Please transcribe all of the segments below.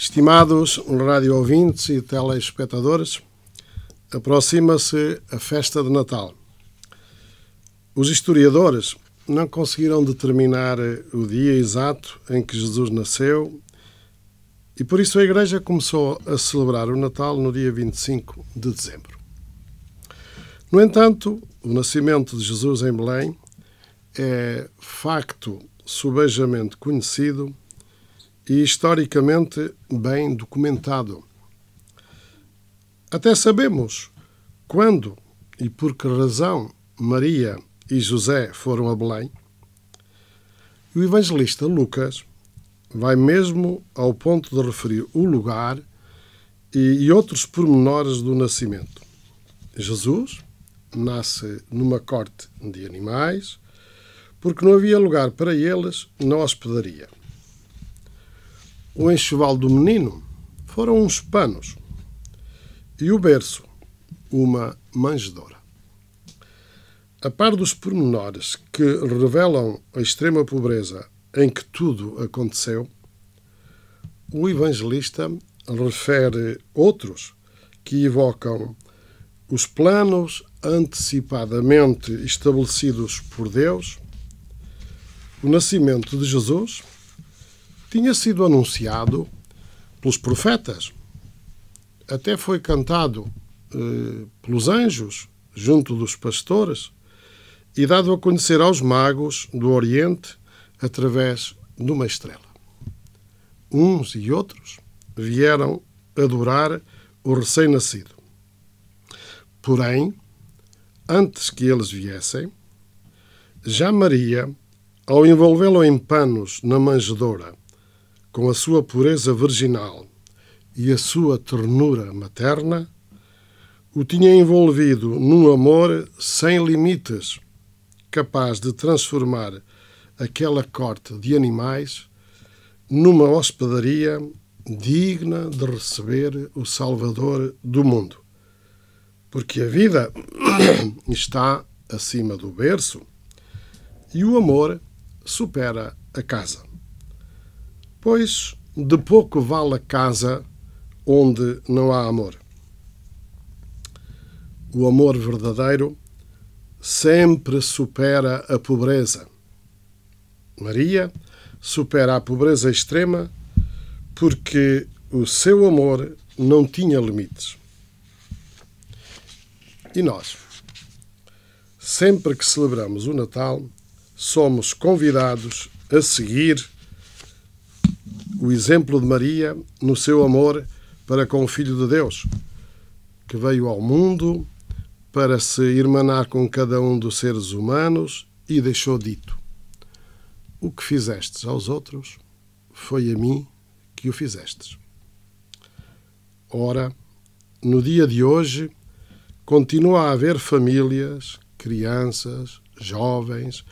Estimados rádio ouvintes e telespectadores, aproxima-se a festa de Natal. Os historiadores não conseguiram determinar o dia exato em que Jesus nasceu e por isso a Igreja começou a celebrar o Natal no dia 25 de dezembro. No entanto, o nascimento de Jesus em Belém é facto subejamente conhecido e historicamente bem documentado. Até sabemos quando e por que razão Maria e José foram a Belém. E o evangelista Lucas vai mesmo ao ponto de referir o lugar e, outros pormenores do nascimento. Jesus nasce numa corte de animais, porque não havia lugar para eles na hospedaria. O enxoval do menino foram uns panos e o berço, uma manjedoura. A par dos pormenores que revelam a extrema pobreza em que tudo aconteceu, o evangelista refere outros que evocam os planos antecipadamente estabelecidos por Deus, o nascimento de Jesus tinha sido anunciado pelos profetas, até foi cantado eh, pelos anjos, junto dos pastores, e dado a conhecer aos magos do Oriente através de uma estrela. Uns e outros vieram adorar o recém-nascido. Porém, antes que eles viessem, já Maria, ao envolvê-lo em panos na manjedoura com a sua pureza virginal e a sua ternura materna, o tinha envolvido num amor sem limites, capaz de transformar aquela corte de animais numa hospedaria digna de receber o Salvador do mundo. Porque a vida está acima do berço e o amor supera a casa. Pois de pouco vale a casa onde não há amor. O amor verdadeiro sempre supera a pobreza. Maria supera a pobreza extrema porque o seu amor não tinha limites. E nós, sempre que celebramos o Natal, somos convidados a seguir o exemplo de Maria no seu amor para com o Filho de Deus, que veio ao mundo para se irmanar com cada um dos seres humanos e deixou dito: O que fizestes aos outros, foi a mim que o fizestes. Ora, no dia de hoje, continua a haver famílias, crianças, jovens,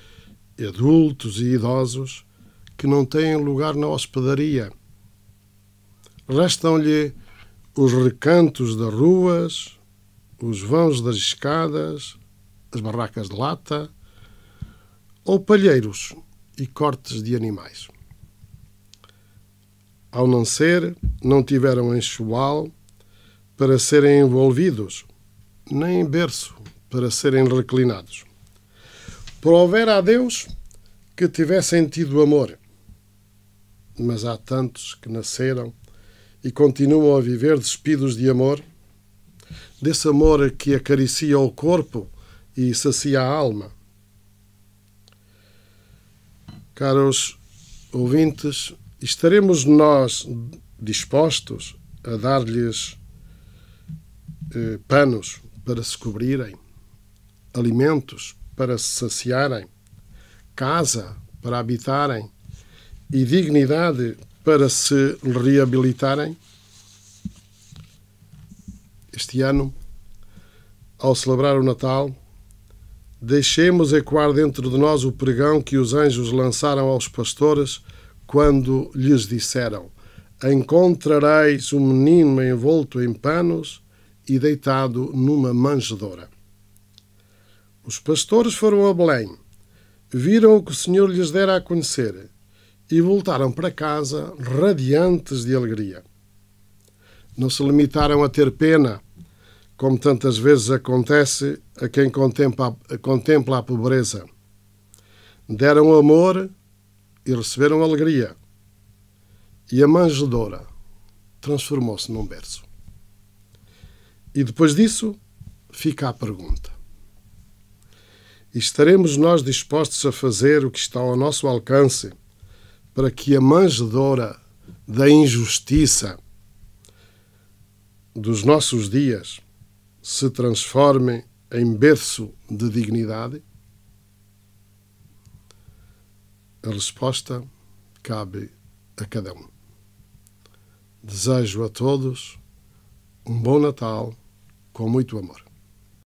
adultos e idosos que não têm lugar na hospedaria. Restam-lhe os recantos das ruas, os vãos das escadas, as barracas de lata, ou palheiros e cortes de animais. Ao nascer, não tiveram enxoal para serem envolvidos, nem berço para serem reclinados. Provera a Deus que tivessem tido amor mas há tantos que nasceram e continuam a viver despidos de amor, desse amor que acaricia o corpo e sacia a alma. Caros ouvintes, estaremos nós dispostos a dar-lhes eh, panos para se cobrirem, alimentos para se saciarem, casa para habitarem, e dignidade para se reabilitarem? Este ano, ao celebrar o Natal, deixemos ecoar dentro de nós o pregão que os anjos lançaram aos pastores quando lhes disseram: Encontrareis um menino envolto em panos e deitado numa manjedoura. Os pastores foram a Belém, viram o que o Senhor lhes dera a conhecer e voltaram para casa radiantes de alegria. Não se limitaram a ter pena, como tantas vezes acontece a quem contempla, contempla a pobreza. Deram amor e receberam alegria. E a manjedoura transformou-se num berço. E depois disso fica a pergunta: estaremos nós dispostos a fazer o que está ao nosso alcance? para que a manjedora da injustiça dos nossos dias se transforme em berço de dignidade? A resposta cabe a cada um. Desejo a todos um bom Natal com muito amor.